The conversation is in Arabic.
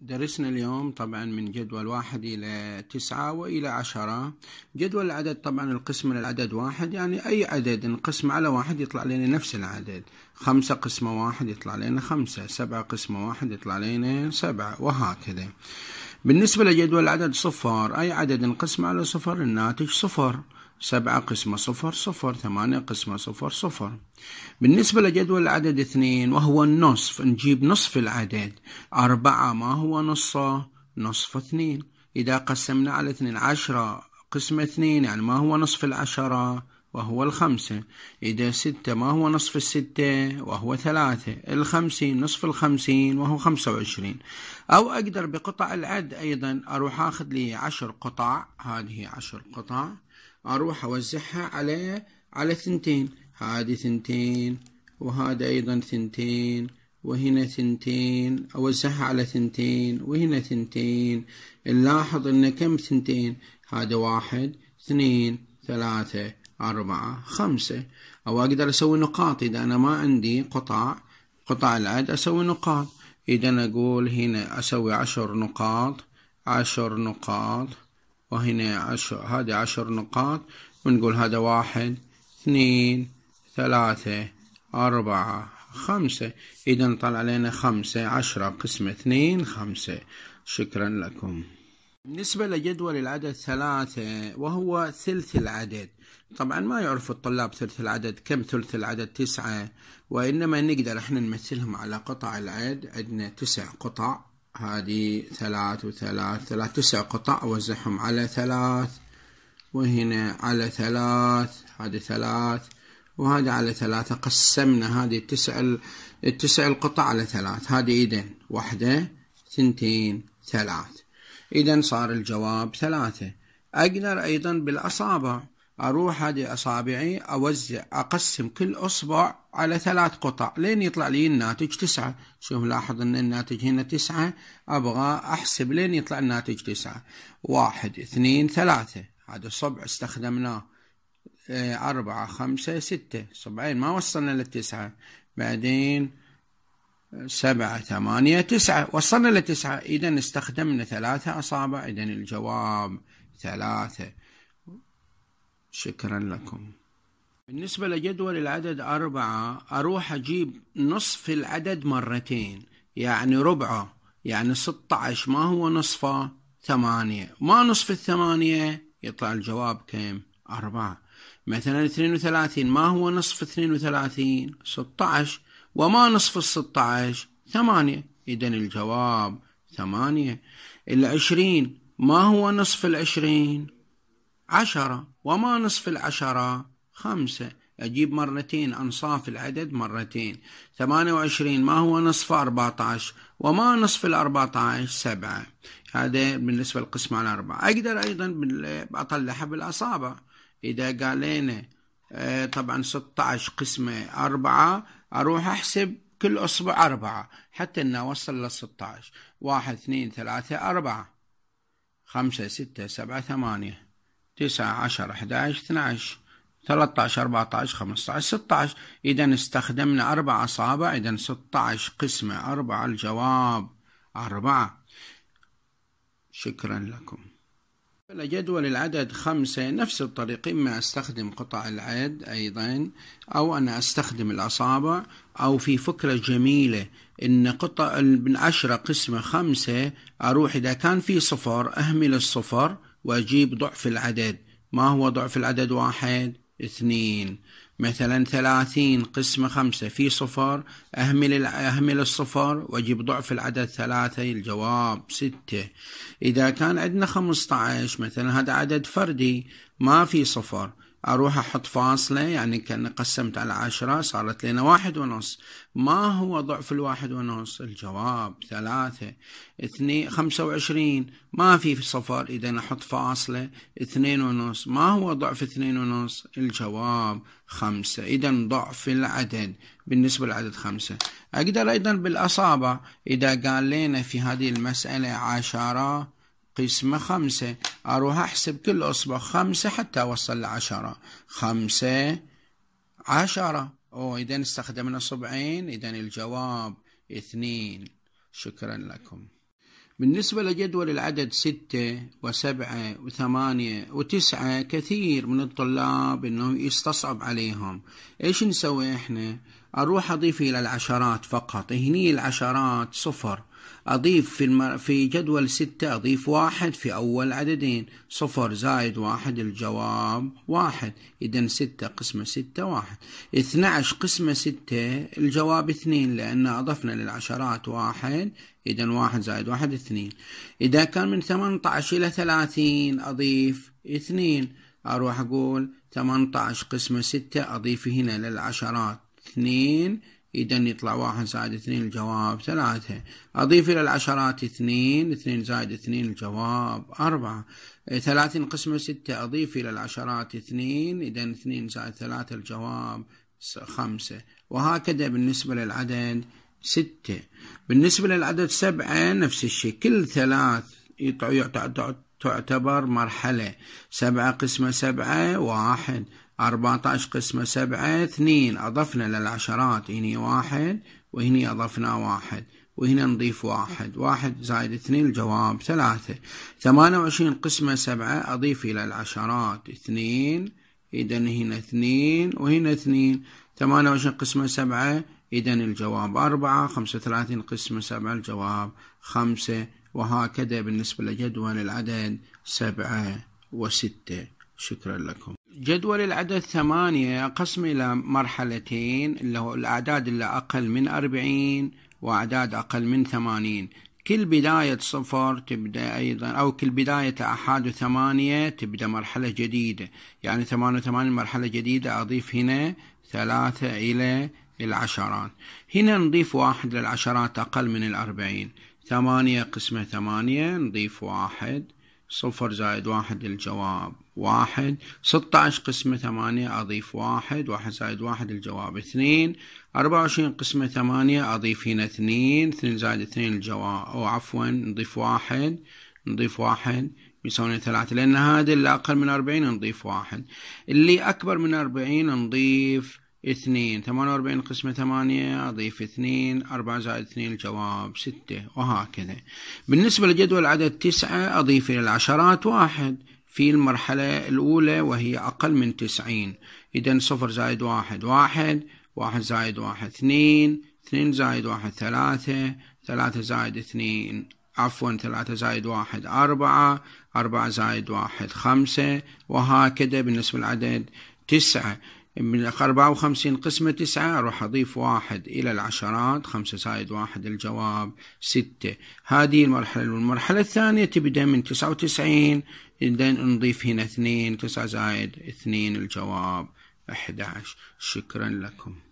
درسنا اليوم طبعا من جدول واحد إلى تسعة وإلى عشرة جدول العدد طبعا القسم من العدد واحد يعني أي عدد انقسم على واحد يطلع لنا نفس العدد خمسة قسمة واحد يطلع لنا خمسة سبعة قسمة واحد يطلع لنا سبعة وهكذا بالنسبة لجدول العدد صفر أي عدد انقسم على صفر الناتج صفر سبعة قسمة صفر صفر ثمانية قسمة صفر صفر بالنسبة لجدول العدد اثنين وهو النصف نجيب نصف العدد أربعة ما هو نصه نصف اثنين إذا قسمنا على اثنين عشرة قسمة اثنين يعني ما هو نصف العشرة وهو الخمسة إذا ستة ما هو نصف الستة وهو ثلاثة الخمسين نصف الخمسين وهو خمسة وعشرين أو أقدر بقطع العد أيضا أروح أخذ لي عشر قطع هذه عشر قطع أروح أوزعها على على ثنتين هذه ثنتين وهذا أيضا ثنتين وهنا ثنتين أوزعها على ثنتين وهنا ثنتين نلاحظ أن كم ثنتين هذا واحد اثنين ثلاثة أربعة خمسة أو أقدر أسوي نقاط إذا أنا ما عندي قطع قطع العد أسوي نقاط إذا أقول هنا أسوي عشر نقاط عشر نقاط وهنا عشر هذه عشر نقاط ونقول هذا واحد اثنين ثلاثة أربعة خمسة إذا طلع لنا خمسة عشرة قسمة اثنين خمسة شكرا لكم بالنسبة لجدول العدد ثلاثة وهو ثلث العدد طبعا ما يعرف الطلاب ثلث العدد كم ثلث العدد تسعة وإنما نقدر احنا نمثلهم على قطع العد عندنا تسع قطع هذه ثلاث وثلاث ثلاث تسع قطع أوزعهم على ثلاث وهنا على ثلاث هذه ثلاث وهذا على ثلاثة قسمنا هذه التسع التسع القطع على ثلاث هذه إذا واحدة ثنتين ثلاث إذا صار الجواب ثلاثة أقدر أيضا بالأصابع أروح هذه أصابعي أوزع أقسم كل أصبع على ثلاث قطع لين يطلع لي الناتج تسعة شوف لاحظ أن الناتج هنا تسعة أبغى أحسب لين يطلع الناتج تسعة واحد اثنين ثلاثة هذا الصبع استخدمناه آه، أربعة خمسة ستة صبعين ما وصلنا للتسعة بعدين سبعة ثمانية تسعة وصلنا لتسعة إذا استخدمنا ثلاثة أصابع إذا الجواب ثلاثة شكرا لكم بالنسبة لجدول العدد أربعة أروح أجيب نصف العدد مرتين يعني ربعه يعني 16 ما هو نصفه ثمانية ما نصف الثمانية يطلع الجواب كم أربعة مثلا 32 ما هو نصف 32 16 وما نصف ال 16 ثمانية إذا الجواب ثمانية العشرين ما هو نصف العشرين عشرة وما نصف العشرة خمسة أجيب مرتين أنصاف العدد مرتين ثمانية وعشرين ما هو نصف أربعة عشر وما نصف الأربعة عشر سبعة هذا بالنسبة للقسمة على الأربعة أقدر أيضا أطلعها بالأصابع إذا قال لنا آه، طبعا عشر قسمة أربعة أروح أحسب كل أصبع أربعة حتى أن أوصل لستة عشر واحد اثنين ثلاثة أربعة خمسة ستة سبعة ثمانية تسعة عشر أحد عشر اثنى عشر ثلاثة عشر أربعة عشر خمسة عشر ستة عشر إذا استخدمنا أربع أصابع إذا ستة عشر قسمة أربعة الجواب أربعة شكرا لكم جدول العدد خمسة نفس الطريقة إما أستخدم قطع العد أيضا أو أنا أستخدم الأصابع أو في فكرة جميلة إن قطع من عشرة قسمة خمسة أروح إذا كان في صفر أهمل الصفر وأجيب ضعف العدد ما هو ضعف العدد واحد اثنين مثلا ثلاثين قسمة خمسة في صفر أهمل, أهمل الصفر وأجيب ضعف العدد ثلاثة الجواب ستة إذا كان عندنا خمسة عشر مثلا هذا عدد فردي ما في صفر أروح أحط فاصلة يعني كأن قسمت على عشرة صارت لنا واحد ونص ما هو ضعف الواحد ونص الجواب ثلاثة اثنين خمسة وعشرين ما في صفر إذا أحط فاصلة اثنين ونص ما هو ضعف اثنين ونص الجواب خمسة إذا ضعف العدد بالنسبة للعدد خمسة أقدر أيضا بالأصابع إذا قال لنا في هذه المسألة عشرة قسمة خمسة أروح أحسب كل أصبع خمسة حتى أوصل لعشرة خمسة عشرة أو إذا استخدمنا صبعين إذا الجواب اثنين شكرا لكم بالنسبة لجدول العدد ستة وسبعة وثمانية وتسعة كثير من الطلاب انه يستصعب عليهم ايش نسوي احنا اروح اضيف الى العشرات فقط هني العشرات صفر أضيف في, المر... في جدول ستة أضيف واحد في أول عددين صفر زائد واحد الجواب واحد إذا ستة قسمة ستة واحد اثنى عشر قسمة ستة الجواب اثنين لأن أضفنا للعشرات واحد إذا واحد زائد واحد اثنين إذا كان من ثمانية عشر إلى ثلاثين أضيف اثنين أروح أقول ثمانية عشر قسمة ستة أضيف هنا للعشرات اثنين إذا يطلع واحد زائد اثنين الجواب ثلاثة أضيف إلى العشرات اثنين اثنين زائد اثنين الجواب أربعة ثلاثين قسمة ستة أضيف إلى العشرات اثنين إذا اثنين زائد ثلاثة الجواب خمسة وهكذا بالنسبة للعدد ستة بالنسبة للعدد سبعة نفس الشيء كل ثلاث يعتبر مرحلة سبعة قسمة سبعة واحد 14 قسمة سبعة اثنين أضفنا للعشرات هنا واحد وهنا أضفنا واحد وهنا نضيف واحد واحد زائد اثنين الجواب ثلاثة ثمانية وعشرين قسمة سبعة أضيف إلى العشرات اثنين إذا هنا اثنين وهنا اثنين ثمانية وعشرين قسمة سبعة إذا الجواب أربعة خمسة وثلاثين قسمة سبعة الجواب خمسة وهكذا بالنسبة لجدول العدد سبعة وستة شكرا لكم جدول العدد ثمانية قسم إلى مرحلتين اللي هو الأعداد اللي أقل من أربعين وأعداد أقل من ثمانين كل بداية صفر تبدأ أيضا أو كل بداية أحد وثمانية تبدأ مرحلة جديدة يعني ثمانية وثمانين مرحلة جديدة أضيف هنا ثلاثة إلى العشرات هنا نضيف واحد للعشرات أقل من الأربعين ثمانية قسمة ثمانية نضيف واحد صفر زائد واحد الجواب واحد ستة عشر قسمة ثمانية أضيف واحد واحد زائد واحد الجواب اثنين أربعة وعشرين قسمة ثمانية أضيف هنا اثنين اثنين زائد اثنين الجواب أو عفوا نضيف واحد نضيف واحد يساوي ثلاثة لأن هذا اللي أقل من أربعين نضيف واحد اللي أكبر من أربعين نضيف اثنين ثمانية وأربعين قسمة ثمانية أضيف اثنين أربعة زائد اثنين الجواب ستة وهكذا بالنسبة لجدول عدد تسعة أضيف إلى العشرات واحد في المرحلة الأولى وهي أقل من تسعين إذا صفر زائد واحد واحد واحد زائد واحد اثنين اثنين زائد واحد ثلاثة ثلاثة زائد اثنين عفوا ثلاثة زائد واحد أربعة أربعة زائد واحد خمسة وهكذا بالنسبة للعدد تسعة من 54 قسمة 9 راح أضيف واحد إلى العشرات 5 زائد واحد الجواب 6 هذه المرحلة والمرحلة الثانية تبدأ من 99 إذن نضيف هنا 2 9 زائد 2 الجواب 11 شكرا لكم